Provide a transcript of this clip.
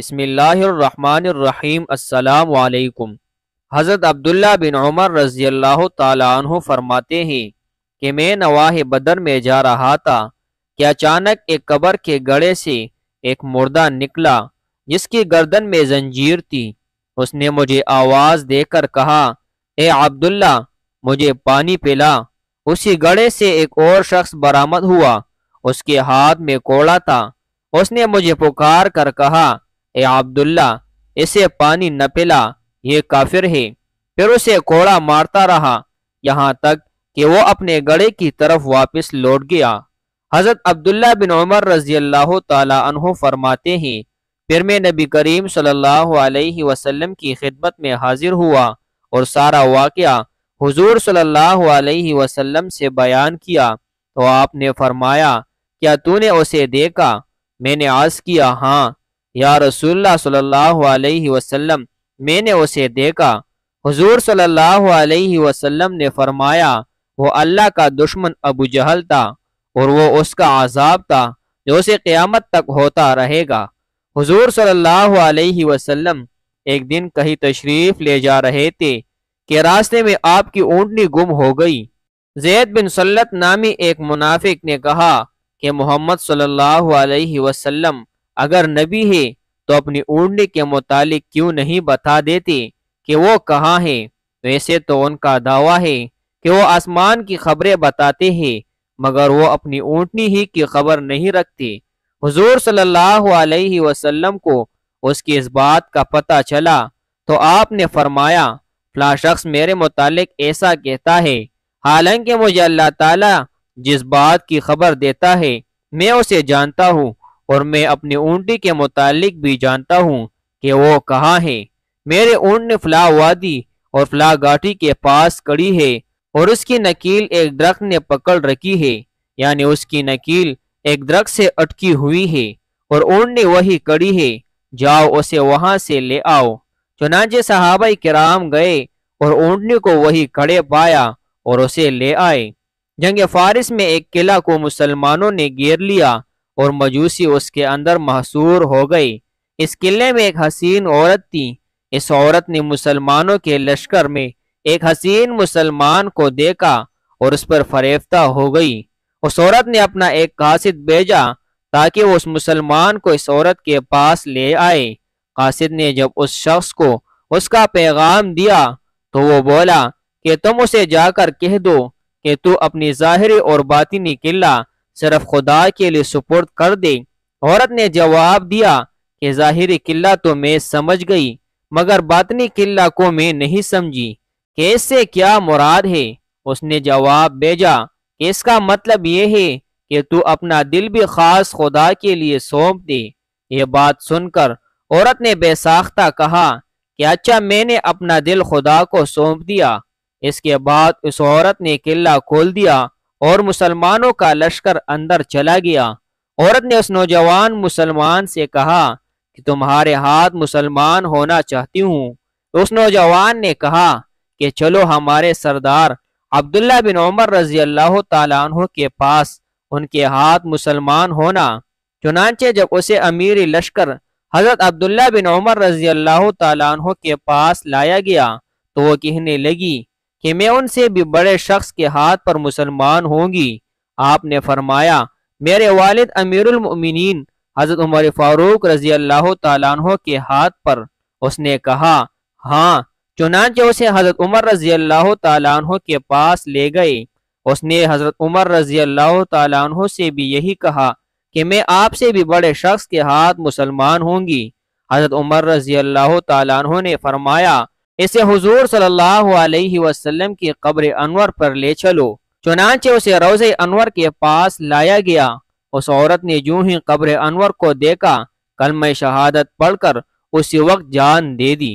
बसमीम असलकुम हज़रत अब्दुल्ला बिन उमर रज़ी अल्लाह तु फरमाते हैं कि मैं नवाह बदर में जा रहा था कि अचानक एक कबर के गड़े से एक मुर्दा निकला जिसकी गर्दन में जंजीर थी उसने मुझे आवाज़ देकर कहा ए अब्दुल्ला मुझे पानी पिला उसी गड़े से एक और शख्स बरामद हुआ उसके हाथ में कोड़ा था उसने मुझे पुकार कर कहा ए अब्दुल्ला इसे पानी न पिला ये काफिर है फिर उसे कोड़ा मारता रहा यहाँ तक कि वो अपने गड़े की तरफ वापस लौट गया हजरत अब्दुल्ला बिन उमर रजी अल्लाह तहों फरमाते हैं फिर मैं नबी करीम सल्लल्लाहु अलैहि वसल्लम की खिदमत में हाजिर हुआ और सारा वाकया हुजूर सल्लल्लाहु अलैहि वसल्लम से बयान किया तो आपने फरमाया क्या तूने उसे देखा मैंने आज किया हाँ या रसूलुल्लाह सल्लल्लाहु अलैहि वसल्लम मैंने उसे देखा हुजूर सल्लल्लाहु अलैहि वसल्लम ने फरमाया वो अल्लाह का दुश्मन अबू जहल था और वो उसका आजाब था जो उसे क़्यामत तक होता रहेगा हुजूर सल्लल्लाहु अलैहि वसल्लम एक दिन कहीं तशरीफ ले जा रहे थे कि रास्ते में आपकी ऊँटनी गुम हो गई जैद बिन सल्लत नामी एक मुनाफिक ने कहा कि मोहम्मद सल्लल्लाहु अलैहि वसल्लम अगर नबी है तो अपनी ऊँडने के मुतालिक क्यों नहीं बता देते कि वो कहाँ है वैसे तो, तो उनका दावा है कि वो आसमान की खबरें बताते हैं मगर वो अपनी ऊँटनी ही की खबर नहीं रखते हजूर सल्लल्लाहु वसलम को उसकी इस बात का पता चला तो आपने फरमाया फला शख्स मेरे मुतालिक ऐसा कहता है हालांकि मुझे अल्लाह ताला जिस बात की खबर देता है मैं उसे जानता हूँ और मैं अपनी ऊँटी के मुतालिक भी जानता हूँ कि वो कहाँ है मेरे ऊँट ने फला वादी और फला घाटी के पास कड़ी है और उसकी नकील एक दरख्त ने पकड़ रखी है यानी उसकी नकील एक दरख्त से अटकी हुई है और ऊँट ने वही कड़ी है जाओ उसे वहां से ले आओ चुनाचे सहाबा कराम गए और ऊँटनी को वही खड़े पाया और उसे ले आए जंग फारिस में एक किला को मुसलमानों ने घेर लिया और मजूसी उसके अंदर महसूर हो गई इस किले में एक हसीन औरत थी इस औरत ने मुसलमानों के लश्कर में एक हसीन मुसलमान को देखा और उस पर फरेफ्ता हो गई उस औरत ने अपना एक कासिद भेजा ताकि वो उस मुसलमान को इस औरत के पास ले आए कासिद ने जब उस शख्स को उसका पैगाम दिया तो वो बोला कि तुम उसे जाकर कह दो कि तू अपनी जाहिर और बातिनी किला सिर्फ खुदा के लिए सुपुर्द कर दे औरत ने जवाब दिया कि ज़ाहिर किला तो मैं समझ गई मगर बातनी किला को मैं नहीं समझी कि इससे क्या मुराद है उसने जवाब भेजा इसका मतलब ये है कि तू अपना दिल भी खास खुदा के लिए सौंप दे ये बात सुनकर औरत ने बेसाख्ता कहा कि अच्छा मैंने अपना दिल खुदा को सौंप दिया इसके बाद उस औरत ने किला खोल दिया और मुसलमानों का लश्कर अंदर चला गया औरत ने उस नौजवान मुसलमान से कहा कि तुम्हारे हाथ मुसलमान होना चाहती हूँ तो उस नौजवान ने कहा कि चलो हमारे सरदार अब्दुल्ला बिन उमर रजी अल्लाह तु के पास उनके हाथ मुसलमान होना चुनाचे जब उसे अमीरी लश्कर हजरत अब्दुल्ला बिन उमर रजी अल्लाह तु के पास लाया गया तो वो कहने लगी कि मैं उनसे भी बड़े शख्स के हाथ पर मुसलमान होंगी आपने फरमाया मेरे वालिद अमीरुल अमीरमिन हज़रत उमर फ़ारूक रजी अल्लाह तहों के हाथ पर उसने कहा हाँ चुनाचे उसे हज़रत उमर रजी अल्लाह तहों के पास ले गए उसने हज़रत उमर रजी अल्लाह तहों से भी यही कहा कि मैं आपसे भी बड़े शख्स के हाथ मुसलमान होंगी हज़रत उमर रजी अल्लाह तहों ने फरमाया इसे हजूर सल्लाम की कब्र अनवर पर ले चलो चुनाचे उसे रोज़े अनवर के पास लाया गया उस औरत ने जू ही कब्र अनवर को देखा कलम शहादत पढ़कर उसी वक्त जान दे दी